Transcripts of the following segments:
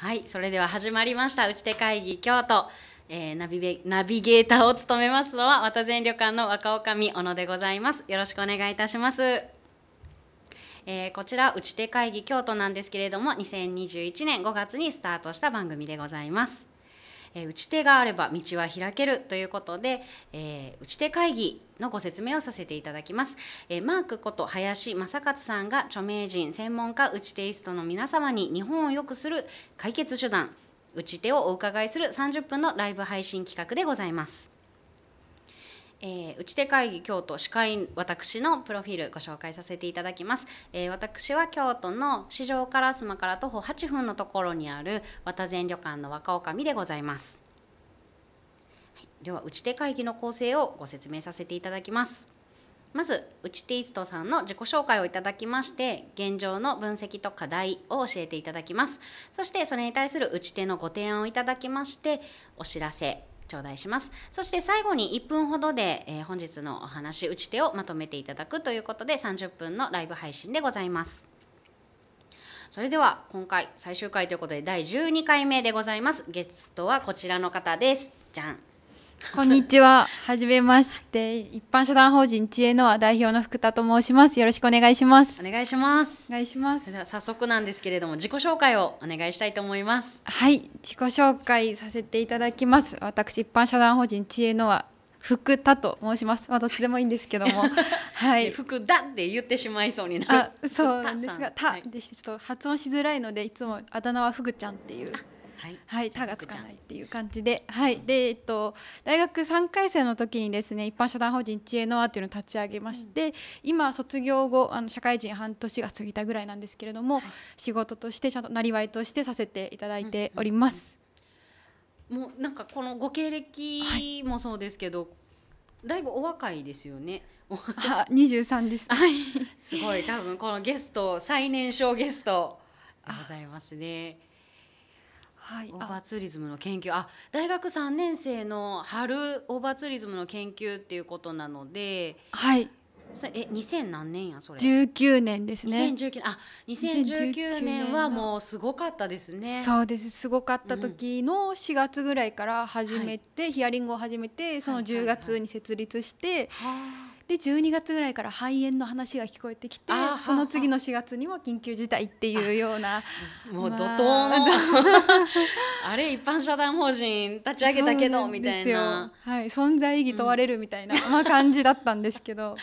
はいそれでは始まりました打ち手会議京都、えー、ナビゲナビゲーターを務めますのは渡前旅館の若女将小野でございますよろしくお願いいたしますえー、こちら打ち手会議京都なんですけれども2021年5月にスタートした番組でございますえー、打ち手があれば道は開けるということで、えー、打ち手会議のご説明をさせていただきます、えー、マークこと林正勝さんが著名人専門家打ち手イストの皆様に日本を良くする解決手段打ち手をお伺いする30分のライブ配信企画でございます。えー、打ち手会議京都歯会私のプロフィールご紹介させていただきます、えー、私は京都の市場から須磨から徒歩8分のところにある綿善旅館の若女将でございます、はい、では打ち手会議の構成をご説明させていただきますまず内テイストさんの自己紹介をいただきまして現状の分析と課題を教えていただきますそしてそれに対する打ち手のご提案をいただきましてお知らせ頂戴しますそして最後に1分ほどで、えー、本日のお話打ち手をまとめていただくということで30分のライブ配信でございますそれでは今回最終回ということで第12回目でございますゲストはこちらの方ですじゃんこんにちは。はじめまして。一般社団法人知恵の代表の福田と申します。よろしくお願いします。お願いします。お願いします。では早速なんですけれども、自己紹介をお願いしたいと思います。はい、自己紹介させていただきます。私一般社団法人知恵のは福田と申します。まあどっちでもいいんですけども、はい。福田って言ってしまいそうになる。あ、そうなんですが、たでしてちょっと発音しづらいので、いつもあだ名は福ちゃんっていう。はい、たがつかないっていう感じで、はい、で、えっと、大学3回生の時にですね、一般社団法人知恵の輪っていうのを立ち上げまして、今卒業後、あの社会人半年が過ぎたぐらいなんですけれども、仕事としてちゃんとなりわいとしてさせていただいております。もうなんかこのご経歴もそうですけど、はい、だいぶお若いですよね。あ、二十三です、はい。すごい多分このゲスト最年少ゲストございますね。はい、オーバーツーリズムの研究あ大学3年生の春オーバーツーリズムの研究っていうことなのではいそれえ2000何年やそれ19年ですね2019あ2019年はもうすごかったですねそうですすごかった時の4月ぐらいから始めて、うん、ヒアリングを始めてその10月に設立して、はいはいはいで12月ぐらいから肺炎の話が聞こえてきてその次の4月にも緊急事態っていうような もう怒涛の、あ、れ一般社団法人立ち上げたけどみたいなはい、存在意義問われるみたいな、まあ、感じだったんですけど。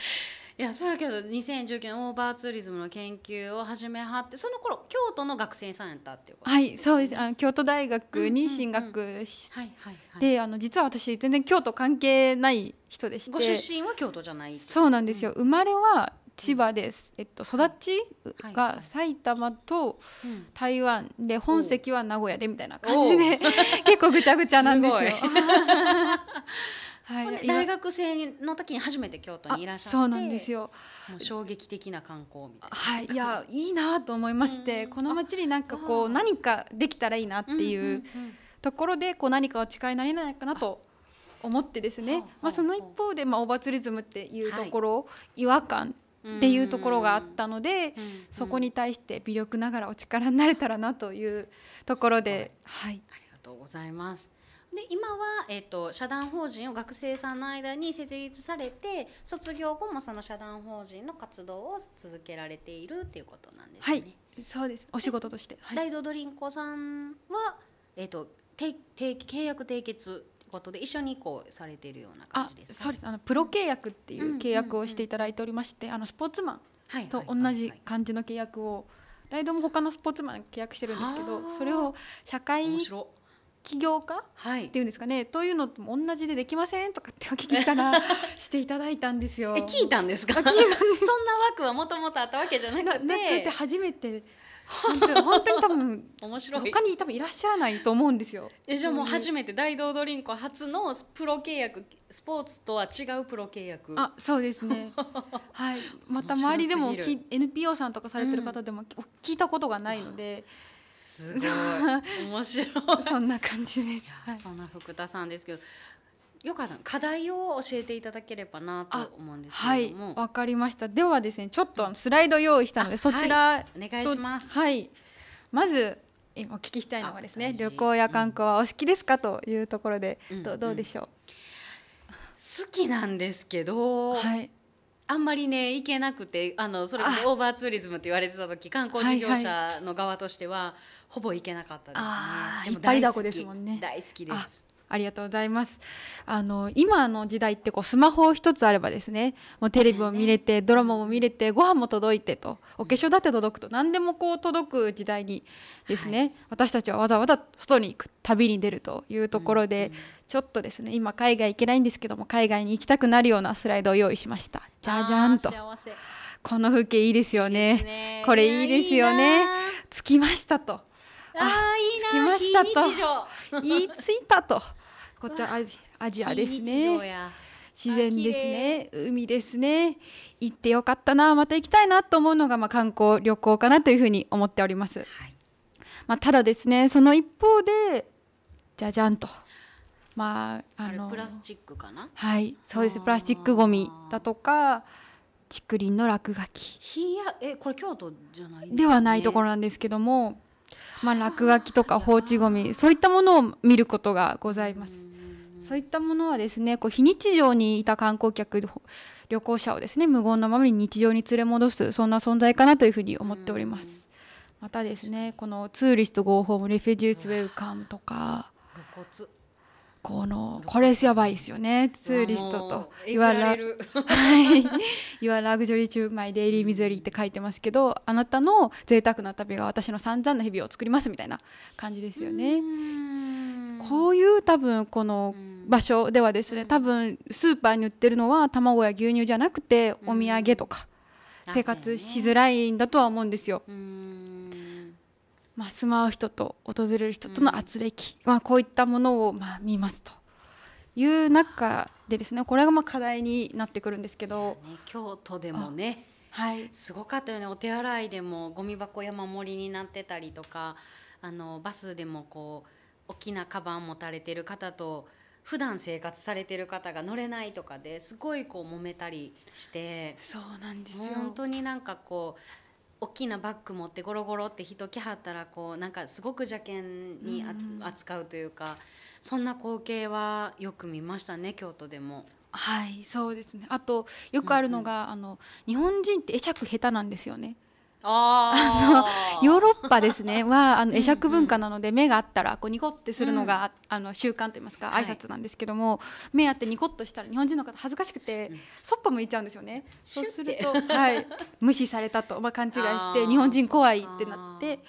いやそうやけど2019年オーバーツーリズムの研究を始めはってその頃京都の学生さんやったっていうこと、ね、はいそうですあの京都大学に進学して、であの実は私全然京都関係ない人でしてご出身は京都じゃないそうなんですよ、うん、生まれは千葉です、えっと、育ちが埼玉と台湾で本籍は名古屋でみたいな感じで 結構ぐちゃぐちゃなんですよ。はい、大学生の時に初めて京都にいらっしゃってそうなんですよ衝撃的な観光みたいな、はい、いやいいなと思いまして、うん、この町になんかこう何かできたらいいなっていうところでこう何かお力になれないかなと思ってですねまあ、その一方で、まあ、オーバーツーリズムっていうところ、はい、違和感っていうところがあったので、うんうん、そこに対して微力ながらお力になれたらなというところで、はい、ありがとうございます。で今は、えーと、社団法人を学生さんの間に設立されて卒業後もその社団法人の活動を続けられているっていうことなんですね。はい、そうですお仕事として、はい、大道ドリンコさんは、えーと、と定期契約締結ことで一緒にこうされているような感じですそうですあのプロ契約っていう契約をしていただいておりまして、あのスポーツマンと同じ感じの契約を大道も他のスポーツマン契約してるんですけどそれを社会起業家、はい、っていうんですかねというのと同じでできませんとかってお聞きしたら していただいたんですよ。え聞いたんですか そんな枠はもともとあったわけじゃなくて初めて 本当に多分面白い他に多分いらっしゃらないと思うんですよ。えじゃあもう初めて大道ドリンク初のプロ契約スポーツとは違うプロ契約あそうですねはいまた周りでもき NPO さんとかされてる方でも、聞いたことがないので。うんすごい 面白いそんな感じです、はい、そんな福田さんですけどよかった課題を教えていただければなと思うんですけれどもわ、はい、かりましたではですねちょっとスライド用意したのでそちら、はい、お願いしますはいまずお聞きしたいのがですね旅行や観光はお好きですかというところで、うん、どうでしょう、うんうん、好きなんですけど、はい、あんまりね行けなくてあのそれこそオーバーツーリズムって言われてた時観光事業者の側としては、はいはい、ほぼ行けなかったですね。でも大好きですもんね。大好きです。ありがとうございます。あの今の時代ってこうスマホ一つあればですね、もうテレビも見れて、ドラマも見れて、ご飯も届いてと、お化粧だって届くと、何でもこう届く時代にですね、はい、私たちはわざわざ外に行く、旅に出るというところで、うんうん、ちょっとですね、今海外行けないんですけども、海外に行きたくなるようなスライドを用意しました。じゃじゃんと。この風景いいですよね。ねこれいいですよね。着きましたと。あ、あいい着きましたと。いい着いたと。こちらアジアですね。自然ですね海ですね行ってよかったなまた行きたいなと思うのが、まあ、観光旅行かなというふうに思っております、はい、まあ、ただですねその一方でじゃじゃんとまああのプラスチックかなはいそうですプラスチックごみだとか竹林の落書きひやえこれ京都じゃないで、ね,、はないところなんですけども、まあ、落書きとか放置ごみそういったものを見ることがございますそういったものはですねこう非日常にいた観光客旅行者をですね無言のままに日常に連れ戻すそんな存在かなというふうに思っております。またですねこのツーリストゴーホームレフェジーズウェルカムとかこのこれやばいですよねツーリストと「Your, はい、Your Luxury to My d イ i l y m i s e r って書いてますけどあなたの贅沢な旅が私の散々な日々を作りますみたいな感じですよね。こういう多分この、場所ではですね多分スーパーに売ってるのは卵や牛乳じゃなくてお土産とか生活しづらいんだとは思うんですよ。まあ、住まう人と訪れる人との圧力、まあ、こういったものをまあ見ますという中でですねこれがまあ課題になってくるんですけど、ね、京都でもねはい、すごかったよねお手洗いでもゴミ箱山盛りになってたりとかあのバスでもこう大きなカバン持たれてる方と普段生活されてる方が乗れないとかですごいこう揉めたりしてそうなんですよ本当になんかこう大きなバッグ持ってゴロゴロって人来はったらこうなんかすごく邪険に扱うというか、そんな光景はよく見ましたね京都でも。はいそうですねあとよくあるのが、うんうん、あの日本人って会釈下手なんですよね。あのヨーロッパですね はあの会釈文化なので目があったらこうニコってするのが、うん、あの習慣といいますか挨拶なんですけども、はい、目あってニコっとしたら日本人の方恥ずかしくて、うん、そっぽ向いちゃうんですよね。そうすると、はい、無視されたと、まあ、勘違いして日本人怖いってなって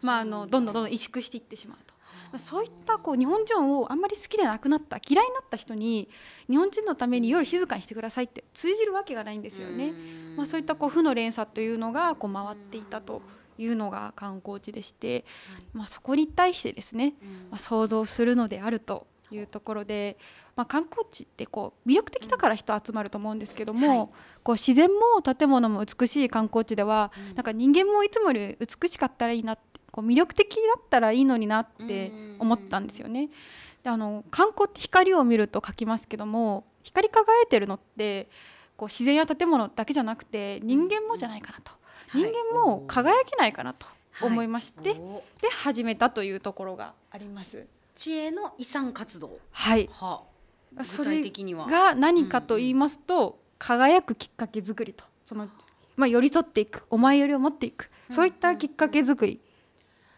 まあ、あのどんどんどんどん萎縮していってしまうと。そういったこう日本人をあんまり好きでなくなった嫌いになった人に日本人のために夜静かにしてくださいって通じるわけがないんですよね。まあ、そういったこう負の連鎖というのがこう回っていたというのが観光地でして、まあ、そこに対してですね、まあ、想像するのであるというところで、まあ、観光地ってこう魅力的だから人集まると思うんですけども、うんはい、こう自然も建物も美しい観光地では、うん、なんか人間もいつもより美しかったらいいなってこう魅力的だったらいいのになって思ったんですよね。であの観光って光を見ると書きますけども光り輝いてるのってこう自然や建物だけじゃなくて人間もじゃないかなと、うんうん、人間も輝けないかなと思いまして、はい、で始めたというところがあります。地への遺産活動はいは具体的にはが何かと言いますと、うんうん、輝くきっかけ作りとその、まあ、寄り添っていくお前よりを持っていく、うん、そういったきっかけ作りっ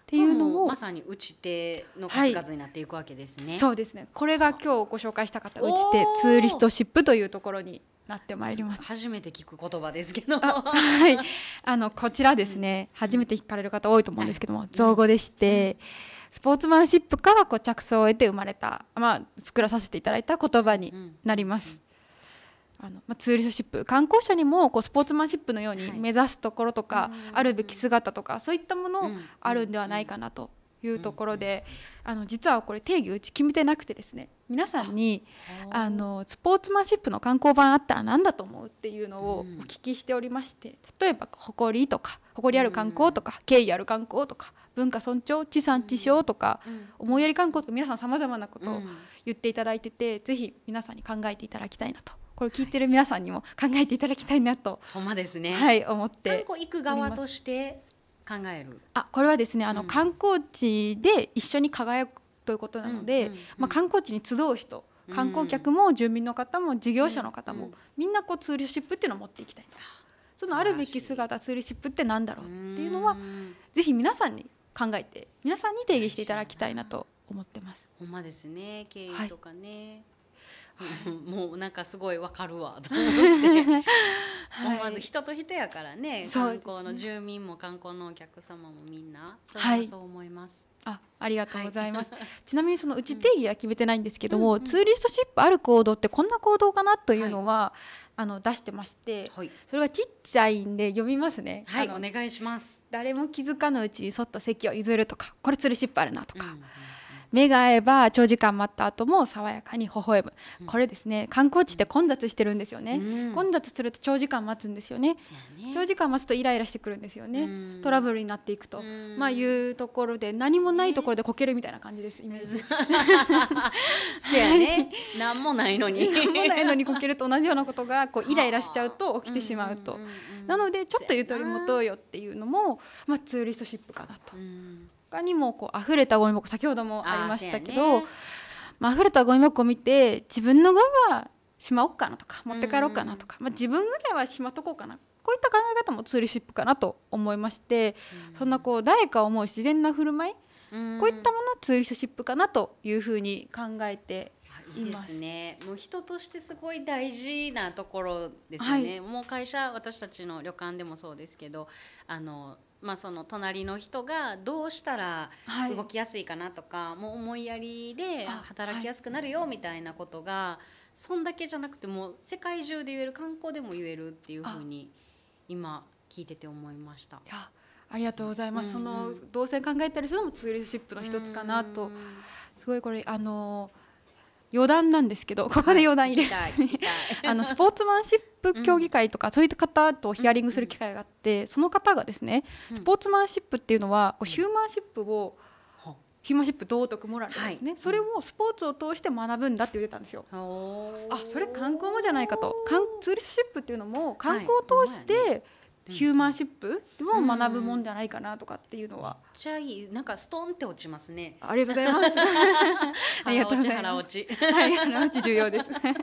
ていうのを、まさに打ち手の数々になっていくわけですね、はい、そうですねこれが今日ご紹介したかった打ち手ツーリストシップというところになってまいります初めて聞く言葉ですけどはいあのこちらですね、うん、初めて聞かれる方多いと思うんですけども、造語でして、うんスポーツマンシップからこう着想を得て生まれた、まあ、作らさせていただいた言葉になります。うん、あのまあ、ツーリストシップ観光者にもこうスポーツマンシップのように目指すところとか、はい、あるべき姿とかそういったものあるんではないかなというところで、あの実はこれ定義うち決めてなくてですね皆さんにあのスポーツマンシップの観光版あったら何だと思うっていうのをお聞きしておりまして例えば誇りとか誇りある観光とか敬意ある観光とか文化尊重地産地消とか、思いやり観光とか皆さんさまざまなことを言っていただいてて、うん、ぜひ皆さんに考えていただきたいなとこれ聞いてる皆さんにも考えていただきたいなと、はい、ほんまですねはい思って観光行く側として考えるあこれはですねあの、うん、観光地で一緒に輝くということなので、まあ、観光地に集う人観光客も住民の方も事業者の方も、うん、みんなこうツーリシップっていうのを持っていきたいそのあるべき姿ツーリシップってなんだろうっていうのはぜひ皆さんに考えて皆さんに定義していただきたいなと思ってます。ほんまですね経営とかね、はい、もうなんかすごいわかるわと思ってはい、思わず人と人やからね、ね、観光の住民も観光のお客様もみんなそう思います。はい、あありがとうございます、はい、ちなみにそのうち定義は決めてないんですけども、うんうん、ツーリストシップある行動ってこんな行動かなというのは、あの出してまして、はい、それがちっちゃいんで読みますね。はい、お願いします。誰も気づかぬうちにそっと席を譲るとか、これ吊るしっぱあるなとか。うんうん目が合えば長時間待った後も爽やかに微笑む、これですね観光地って混雑してるんですよね、うん、混雑すると長時間待つんですよね、ね、長時間待つとイライラしてくるんですよね、トラブルになっていくと、まあいうところで何もないところでこけるみたいな感じですイメせやね何もないのに何もないのにこけると同じようなことがこうイライラしちゃうと起きてしまうと、なのでちょっとゆとり持とうよっていうのも、まあ、ツーリストシップかなと。他にもこう溢れたゴミ箱先ほどもありましたけど、あねまあ溢れたゴミ箱を見て自分のゴミはしまおっかなとか持って帰ろうかなとか、まあ、自分ぐらいはしまっとこうかなこういった考え方もツーッシップかなと思いまして、んそんなこう誰かを思う自然な振る舞い、こういったものをツーリシュシップかなというふうに考えていいですねもう人としてすごい大事なところですよね、はい、もう会社私たちの旅館でもそうですけどあのまあ、その隣の人がどうしたら動きやすいかなとか、はい、もう思いやりで働きやすくなるよみたいなことが、はい、そんだけじゃなくても世界中で言える観光でも言えるっていうふうに今聞いてて思いました。ありがとうございます、うんうん、その動線考えたりするのもツールシップの一つかなと、すごいこれあの余談なんですけどここで余談入れ あのスポーツマンシップ協議会とか、うん、そういった方とヒアリングする機会があって、うん、その方がですね、うん、スポーツマンシップっていうのはこうヒューマンシップを、ヒューマンシップ道徳モラルですね、はい、それをスポーツを通して学ぶんだって言ってたんですよ。あそれ観光もじゃないかと観ツーリストシップっていうのも観光を通して、はいヒューマンシップも学ぶもんじゃないかなとかっていうのは。めっちゃいい、なんかストンって落ちますね。ありがとうございます。ありがとうございます。はい、腹落ち重要です。はい、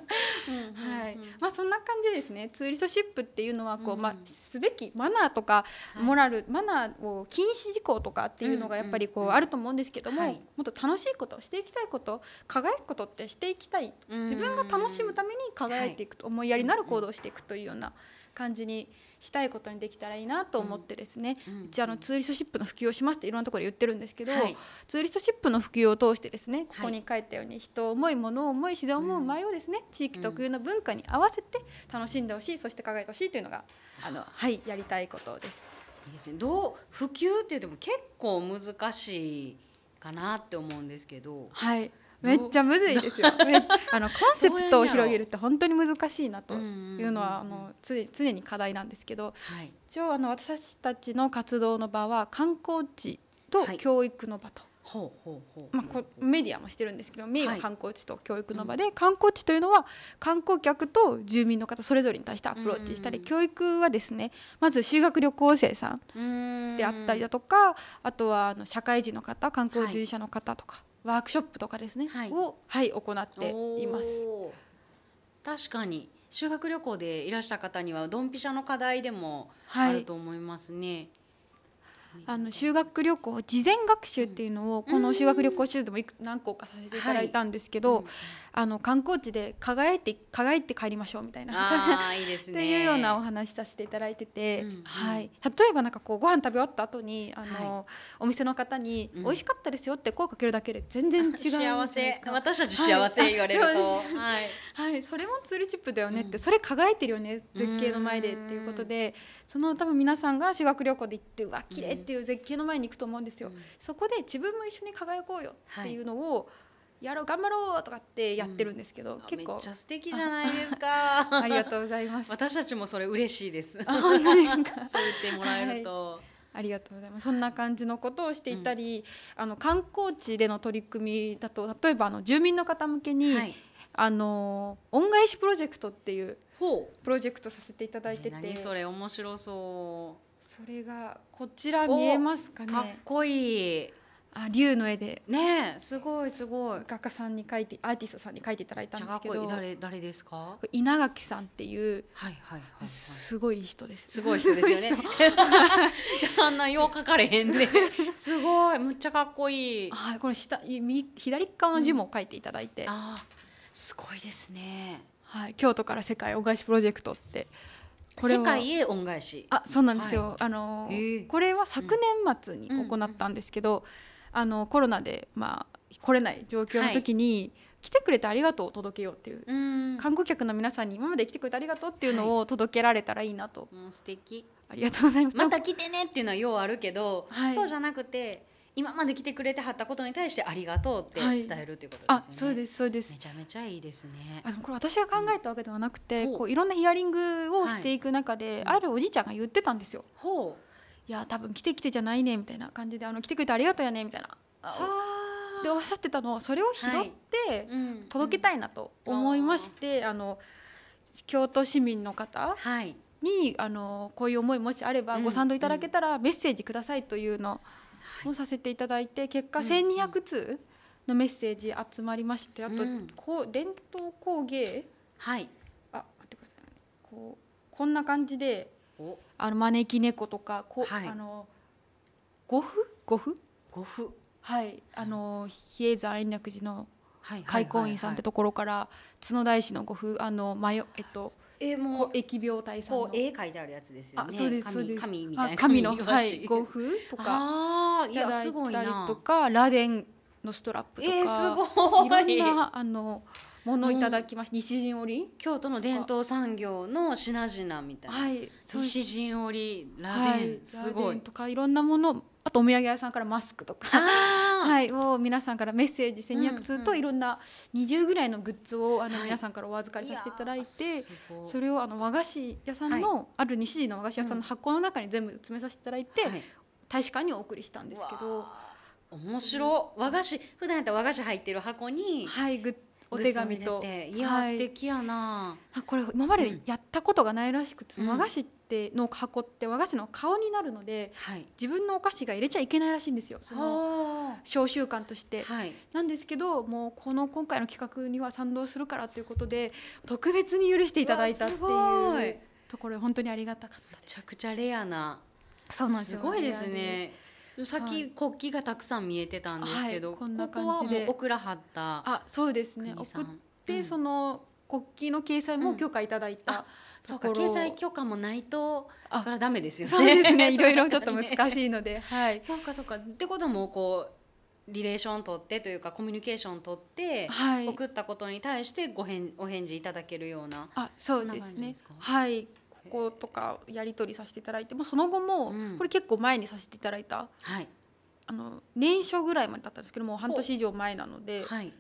まあそんな感じですね。ツーリストシップっていうのはこう、まあすべきマナーとかモラル、マナーを禁止事項とかっていうのがやっぱりこうあると思うんですけども、もっと楽しいことしていきたいこと、輝くことってしていきたい。自分が楽しむために輝いていくと、思いやりなる行動をしていくというような感じに。したいことにできたらいいなと思ってですね、うんうん、うちあのツーリストシップの普及をします。ていろんなところで言ってるんですけど、はい、ツーリストシップの普及を通してですねここに書いたように人を思い物を思い自然を思う前をですね、地域特有の文化に合わせて楽しんでほしいそして輝いてほしいというのがあの、はい、やりたいことです。いいですね、どう普及ってても結構難しいかなって思うんですけど、はい、めっちゃむずいですよ あのコンセプトを広げるって本当に難しいなというのはあの常常に課題なんですけど、はい、一応あの私たちの活動の場は観光地と教育の場と。はいまあ、こメディアもしてるんですけどメインは観光地と教育の場で、はい観光地というのは観光客と住民の方それぞれに対してアプローチしたり、教育はですねまず修学旅行生さんであったりだとかあとはあの社会人の方観光従事者の方とか、はワークショップとかですね、はい、を、はい、行っています。確かに修学旅行でいらした方にはドンピシャの課題でもあると思いますね。はいあの修学旅行事前学習っていうのをこの修学旅行シリーズもいく何個かさせていただいたんですけど、はい、あの観光地で輝いて輝いて帰りましょうみたいないいです、ね、っていうようなお話させていただいてて、うんうん、はい、例えばなんかこうご飯食べ終わった後にあの、はい、お店の方に、美味しかったですよって声かけるだけで全然違う幸せ私たち幸せ言われると、はいはい、はい、それもツールチップだよねって、うん、それ輝いてるよね絶景の前でっていうことでその多分皆さんが修学旅行で行ってうわ綺麗ってっていう絶景の前に行くと思うんですよ、うん、そこで自分も一緒に輝こうよっていうのを、やろう頑張ろうとかってやってるんですけど、うん、結構めっちゃ素敵じゃないですか ありがとうございます私たちもそれ嬉しいです そう言ってもらえると、はい、ありがとうございますそんな感じのことをしていたり、うん、あの観光地での取り組みだと例えばあの住民の方向けに、はい、あの恩返しプロジェクトっていうプロジェクトさせていただいてて、えー、それ面白そうそれがこちら見えますかねかっこいいあ竜の絵でねすごいすごい画家さんに描いてアーティストさんに描いていただいたんですけど誰誰ですか稲垣さんっていう、はいはいはいすごい人ですすごい人ですよね あんなよう描かれへんで、ね、すごいむっちゃかっこいいはいこの下み左側の字も書いていただいて、うん、あすごいですねはい京都から世界お返しプロジェクトってこれ世界へ恩返しあそうなんですよ、はい、あの、これは昨年末に行ったんですけど、あのコロナで、まあ、来れない状況の時に、はい来てくれてありがとうを届けようっていう看護客の皆さんに今まで来てくれてありがとうっていうのを届けられたらいいなと、はい、もう素敵ありがとうございますまた来てねっていうのはようあるけど、はい、そうじゃなくて今まで来てくれてはったことに対してありがとうって伝えるということですね、はい、あそうですそうですめちゃめちゃいいですねあでこれ私が考えたわけではなくて、うん、こういろんなヒアリングをしていく中で、はい、あるおじいちゃんが言ってたんですよ、ほういや多分来て来てじゃないねみたいな感じであの来てくれてありがとうやねみたいなでおっしゃってたのそれを拾って届けたいなと思いまして、はいうん、あの京都市民の方に、あのこういう思いもしあればご賛同いただけたらメッセージくださいというのをさせていただいて、結果1200通のメッセージ集まりまして、あと、こう伝統工芸、はい、あ待ってくださいこうこんな感じでおあの招き猫とかこ、はい、あの五符五符五符はいあの比叡山延暦寺の開墾院さんってところから角田石の五符あの迷えっとえもう疫病対策こ絵描いてあるやつですよね。そうです紙紙みたいな紙のはい五符とかあいやすごいなとか螺鈿のストラップとか、えー、いいろんなあのものいただきました、西陣織京都の伝統産業の品々みたいな、はい、西陣織螺鈿、はい、すごいとかいろんなものあとお土産屋さんからマスクとかはい、う皆さんからメッセージ1200通といろんな20ぐらいのグッズをあの皆さんからお預かりさせていただいて、それをあの和菓子屋さんの、ある西陣の和菓子屋さんの箱の中に全部詰めさせていただいて、大使館にお送りしたんですけど。面白和菓子普段やったら和菓子入ってる箱に、はい、グッお手紙といや、はい、素敵やなこれ今までやったことがないらしくて、うん、和菓子っての箱って和菓子の顔になるので、うん、自分のお菓子が入れちゃいけないらしいんですよその小習慣として、はい、なんですけどもうこの今回の企画には賛同するからということで特別に許していただいたっていうところ本当にありがたかっためちゃくちゃレアなそうなんですすごいですね。さっき国旗がたくさん見えてたんですけど、はい、こんな感じでここはったあそうですね送って、うん、その国旗の掲載も許可いただいた、うん、そうか掲載許可もないとそれはダメですよねそうですね いろいろちょっと難しいので、はいそうかそうかってこともこうリレーション取ってというかコミュニケーション取って、はい、送ったことに対してご返お返事いただけるようなあそうですねはいこことかやり取りさせていただいてもその後も、うん、これ結構前にさせていただいた、はい、あの年初ぐらいまでだったんですけどもう半年以上前なので、はい、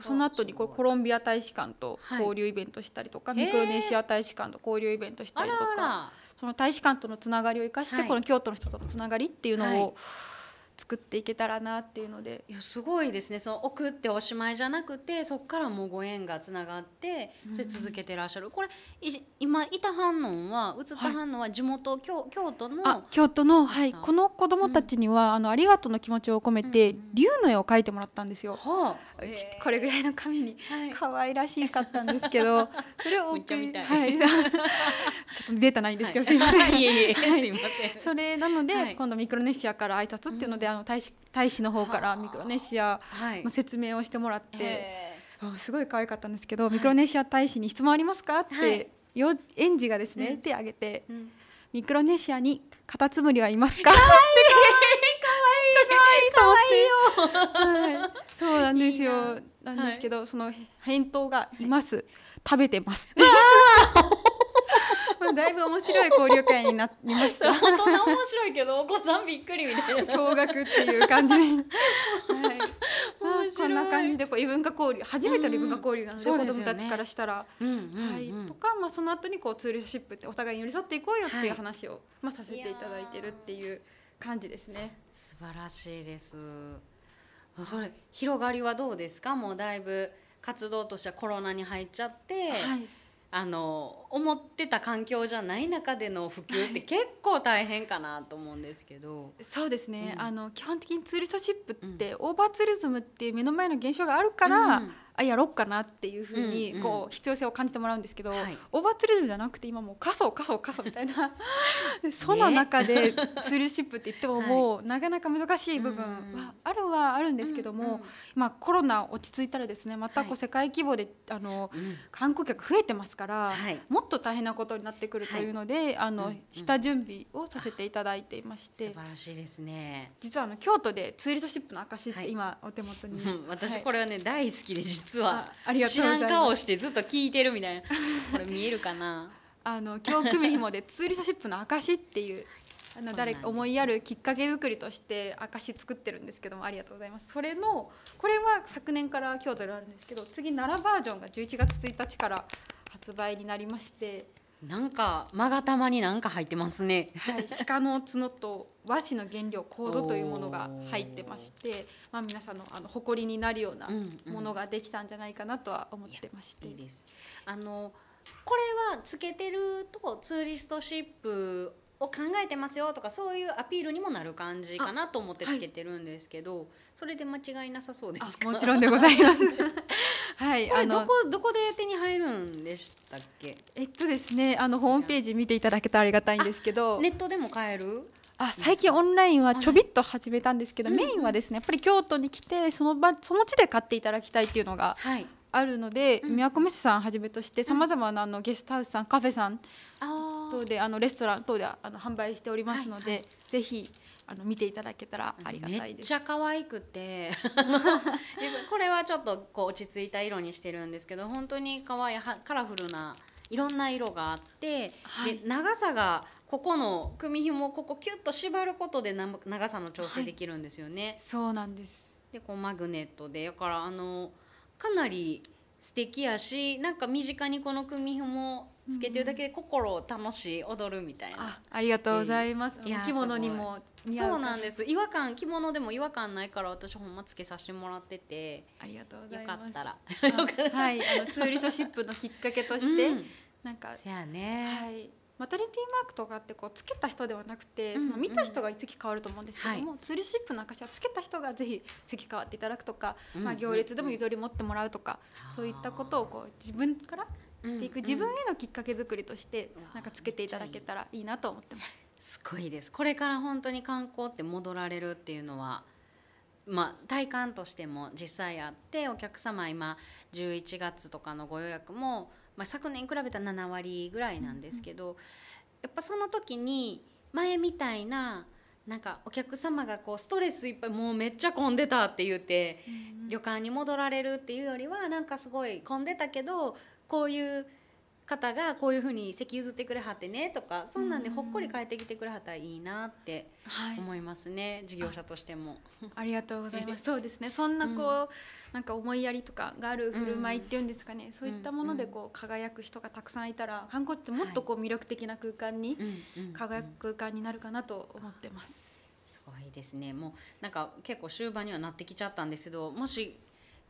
その後にこれコロンビア大使館と交流イベントしたりとか、ミクロネシア大使館と交流イベントしたりとかその大使館とのつながりを生かして、この京都の人とのつながりっていうのを、はい作っていけたらなっていうのでいやすごいですねその送っておしまいじゃなくてそこからもうご縁がつながってそれ続けてらっしゃる、うん、これ今いた反応は移った反応は地元、はい、京京都の京都の、はい、この子供たちには、うん、あのありがとうの気持ちを込めて、うん、竜の絵を描いてもらったんですよ。はあ、えー、これぐらいの紙に可愛らしかったんですけど、それを送りはい、ちょっとデータないんですけど、はい、すいません。いえいえ、すいません。それなので、今度ミクロネシアから挨拶っていうのであの大使大使の方からミクロネシアの説明をしてもらって、はい、すごい可愛かったんですけど、はい、ミクロネシア大使に質問ありますかって、はい、園児がですね、うん、手を挙げて、うん、ミクロネシアにカタツムリはいますか?」って。可愛いよ。はい、そうなんですよ。いいななんですけど、その返答がいます。食べてます。だいぶ面白い交流会になりました大人面白いけどお子さんびっくりみたいな驚愕っていう感じで、はい、まあ、こんな感じでこう異文化交流初めての異文化交流なので、うんね、子供たちからしたら、うんうんうん、はい、とか、まあ、その後にこうツールシップってお互いに寄り添っていこうよっていう話を、はい、まあ、させていただいてるっていう感じですね。素晴らしいですそれ広がりはどうですかもうだいぶ活動としてはコロナに入っちゃって、はいあの思ってた環境じゃない中での普及って結構大変かなと思うんですけど、そうですね、うん、あの基本的にツーリストシップって、うん、オーバーツーリズムっていう目の前の現象があるから、うんあやろっかなっていうふうにこう必要性を感じてもらうんですけど、うんオーバーツーリズムじゃなくて今もう過疎過疎過疎みたいな その中でツールシップって言ってももうなかなか難しい部分はあるはあるんですけども、うんうん、まコロナ落ち着いたらですねまたこう世界規模であの、うん、観光客増えてますから、はい、もっと大変なことになってくるというので、はい、あの、うんうん、下準備をさせていただいていまして素晴らしいですね実はあの京都でツールシップの証って今、はい、お手元に、私これはね、大好きで実実は知らん顔してずっと聞いてるみたいなこれ見えるかな あの教育ひもでツーリストシップの証っていう あの誰思いやるきっかけ作りとして証作ってるんですけどもありがとうございますそれのこれは昨年から京都であるんですけど次奈良バージョンが11月1日から発売になりましてなんかまがたまになんか入ってますね。はい、鹿の角と和紙の原料コードというものが入ってまして、まあ皆さんのあの誇りになるようなものができたんじゃないかなとは思ってまして。うんうん、いいあのこれはつけてるとツーリストシップを考えてますよとかそういうアピールにもなる感じかなと思ってつけてるんですけど、はい、それで間違いなさそうですもちろんでございます。はいあれどこどこで手に入るんでしたっけえっとですねあのホームページ見ていただけたらありがたいんですけどネットでも買えるあ最近オンラインはちょびっと始めたんですけど、メインはですねやっぱり京都に来てその場その地で買っていただきたいっていうのが、はいあるので、うん、宮古メさんはじめとしてさまざまなあのゲストハウスさんカフェさん等であのレストラン等であの販売しておりますので、はいはい、ぜひあの見ていただけたらありがたいです。めっちゃ可愛くて これはちょっとこう落ち着いた色にしてるんですけど本当に可愛いカラフルないろんな色があって、はい、で長さがここの組紐をここキュッと縛ることで長さの調整できるんですよね。はい、そうなんですでこうマグネットでだからあのかなり素敵やしなんか身近にこの組紐つけてるだけで心を楽しい踊るみたいな、ありがとうございます、えー、着物にもそうなんです違和感着物でも違和感ないから私ほんまつけさせてもらっててありがとうございますよかったらはい あのツーリトシップのきっかけとして、うん、なんかせやね、はいマタニティーマークとかってこうつけた人ではなくて、その見た人が席変わると思うんですけども、ツーリシップの証はつけた人がぜひ席変わっていただくとか、まあ、行列でもゆとり持ってもらうとか、そういったことをこう自分からていく自分へのきっかけ作りとしてなんかつけていただけたらいいなと思ってます。すごいですこれから本当に観光って戻られるっていうのはまあ、体感としても実際あってお客様今11月とかのご予約も、まあ、昨年比べたら7割ぐらいなんですけど、うんやっぱその時に前みたいななんかお客様がこうストレスいっぱいもうめっちゃ混んでたって言って、うん、旅館に戻られるっていうよりはなんかすごい混んでたけどこういう方がこういうふうに席譲ってくれはってねとかそんなんでほっこり帰ってきてくれはったらいいなって思いますね、はい、事業者としてもあ。ありがとうございます そうですねそんなこう、うん、なんか思いやりとかがある振る舞いっていうんですかね、うん、そういったものでこう輝く人がたくさんいたら観光ってもっとこう魅力的な空間に、輝く空間になるかなと思ってます。すごいですねもうなんか結構終盤にはなってきちゃったんですけどもし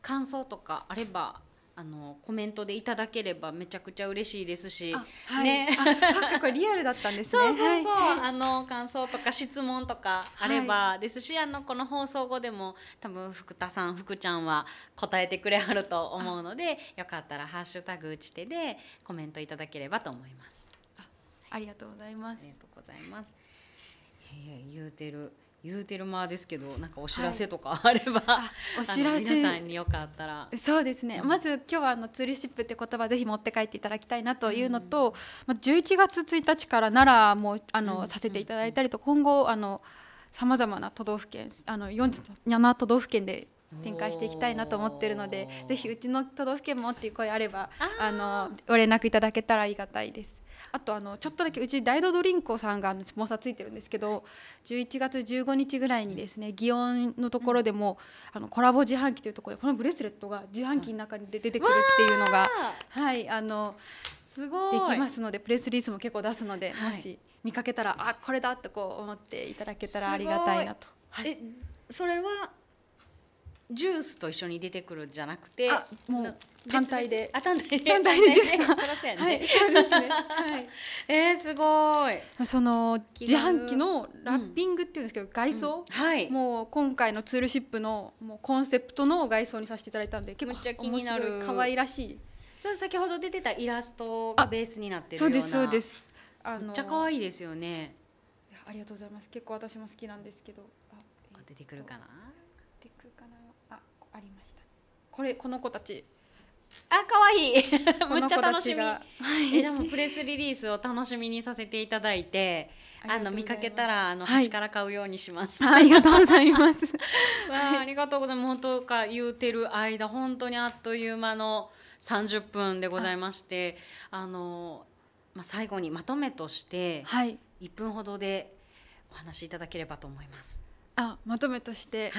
感想とかあればあのコメントでいただければめちゃくちゃ嬉しいですし、はい、ね、そっかこれリアルだったんですね。そうそうそう、はい、あの感想とか質問とかあればですし、はい、あのこの放送後でも多分福田さん福ちゃんは答えてくれはると思うので、よかったらハッシュタグ打ち手でコメントいただければと思います。あ、ありがとうございます。ありがとうございます。いや言うてる。言うてる間ですけどなんかお知らせとかあれば、はい、お知らせ皆さんによかったらそうですね、うん、まず今日はあのツーリシップって言葉ぜひ持って帰っていただきたいなというのと、ま、あ、ん、11月1日から奈良もあの、うん、させていただいたりと今後あのさまざまな都道府県あの47都道府県で展開していきたいなと思ってるのでぜひうちの都道府県もっていう声あればあのご連絡いただけたらありがたいです。あとあのちょっとだけうち大イドリンクさんがあのスポンサーついてるんですけど11月15日ぐらいにですね祇園のところでもあのコラボ自販機というところでこのブレスレットが自販機の中に出てくるっていうのが、はいあのすごいできますのでプレスリースも結構出すので、もし見かけたらあこれだとこう思っていただけたらありがたいなと。えそれはジュースと一緒に出てくるじゃなくて、もう単体で、あ単体で、単体で ジュそうでね。はい、えー、すごい。その自販機のラッピングっていうんですけど、外装、はい、もう今回のツールシップのもうコンセプトの外装にさせていただいたんで、結構めっちゃ気になる、可愛らしい。それ先ほど出てたイラストがベースになってるそうですそうです。あのめっちゃ可愛いですよね。ありがとうございます。結構私も好きなんですけど。あ、出てくるかな。これこの子たちあ可愛いめ っちゃ楽しみ、はい、じゃもうプレスリリースを楽しみにさせていただいてあの見かけたらあの、端から買うようにします、ありがとうございます わあありがとうございます本当か言うてる間本当にあっという間の三十分でございましてあの、まあ、最後にまとめとして、はい、1分ほどでお話しいただければと思いますあまとめとして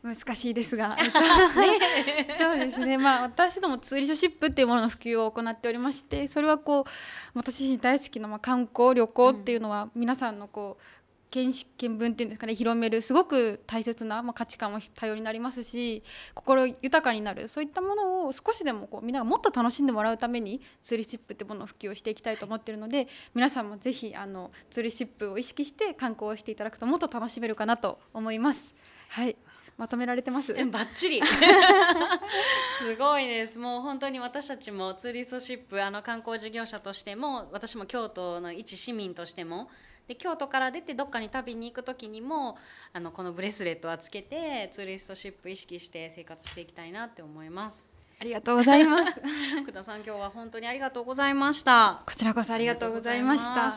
難しいですが、は い、そうですね、まあ、私どもツーリストシップっていうものの普及を行っておりましてそれはこう私大好きなまあ観光旅行っていうのは皆さんのこう、見識見聞っていうんですかね広めるすごく大切な、まあ、価値観も多様になりますし心豊かになるそういったものを少しでもこうみんながもっと楽しんでもらうためにツーリシップってものを普及をしていきたいと思ってるので皆さんもぜひあのツーリシップを意識して観光をしていただくともっと楽しめるかなと思います。はいまとめられてますえバッチリすごいですもう本当に私たちもツーリストシップあの観光事業者としても私も京都の一市民としてもで京都から出てどっかに旅に行く時にもあのこのブレスレットはつけてツーリストシップ意識して生活していきたいなって思います。ありがとうございます。福 田さん今日は本当にありがとうございました。こちらこそありがとうございました。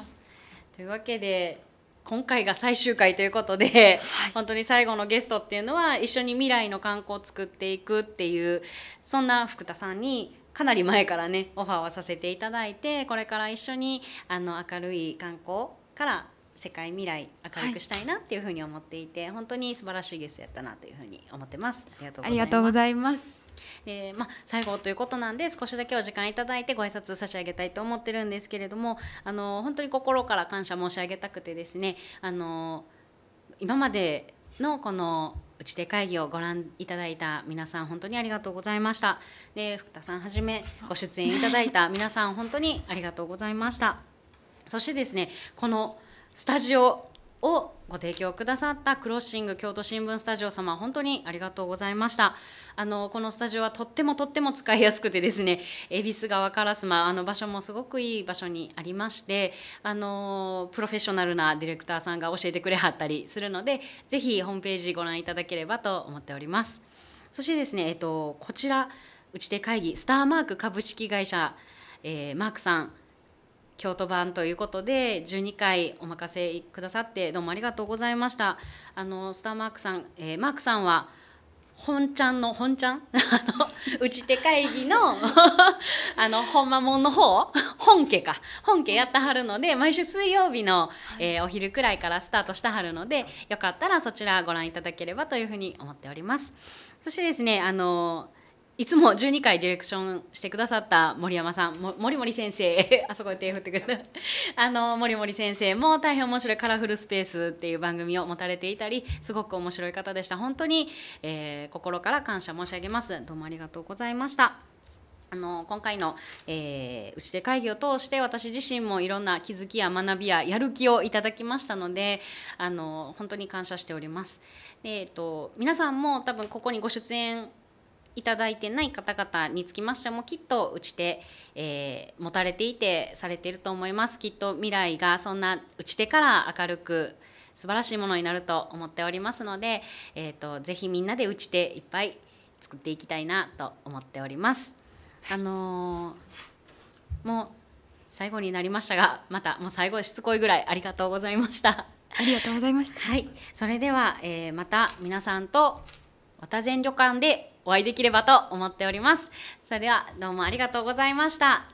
とというわけで今回が最終回ということで、はい、本当に最後のゲストっていうのは一緒に未来の観光を作っていくっていうそんな福田さんにかなり前からねオファーはさせていただいてこれから一緒にあの明るい観光から世界未来明るくしたいなっていうふうに思っていて、はい、本当に素晴らしいゲストやったなというふうに思ってますありがとうございますえー、ま最後ということなんで少しだけお時間いただいてご挨拶差し上げたいと思ってるんですけれどもあの本当に心から感謝申し上げたくてですねあの今までのこの打ち手会議をご覧いただいた皆さん本当にありがとうございましたで福田さんはじめご出演いただいた皆さん本当にありがとうございました。そしてですねこのスタジオをご提供くださったクロッシング京都新聞スタジオ様本当にありがとうございましたあのこのスタジオはとってもとっても使いやすくてですね恵比寿川烏丸あの場所もすごくいい場所にありましてあのプロフェッショナルなディレクターさんが教えてくれはったりするのでぜひホームページご覧いただければと思っておりますそしてですね、えっと、こちら打ち手会議スターマーク株式会社、えー、マークさん京都版ということで12回お任せくださってどうもありがとうございましたあのスターマークさん、えー、マークさんは本ちゃんの本ちゃん あの打ち手会議の あの本間門の方本家か本家やったはるので毎週水曜日の、えー、お昼くらいからスタートしたはるのでよかったらそちらご覧いただければというふうに思っておりますそしてですねあのーいつも12回ディレクションしてくださった森山さんも森森先生 あそこで手振ってくれた あの森森先生も大変面白い「カラフルスペース」っていう番組を持たれていたりすごく面白い方でした本当に、えー、心から感謝申し上げますどうもありがとうございました。あの今回の、えー、うちで会議を通して私自身もいろんな気づきや学びややる気をいただきましたのであの本当に感謝しております。でえっと、皆さんも多分ここにご出演いただいてない方々につきましてもきっと打ち手、えー、持たれていてされていると思いますきっと未来がそんな打ち手から明るく素晴らしいものになると思っておりますので、えーと、ぜひみんなで打ち手いっぱい作っていきたいなと思っております。あのー、もう最後になりましたがまたもう最後しつこいぐらいありがとうございました。ありがとうございました。はい、それでは、えー、また皆さんと渡全旅館でお会いできればと思っております。それではどうもありがとうございました。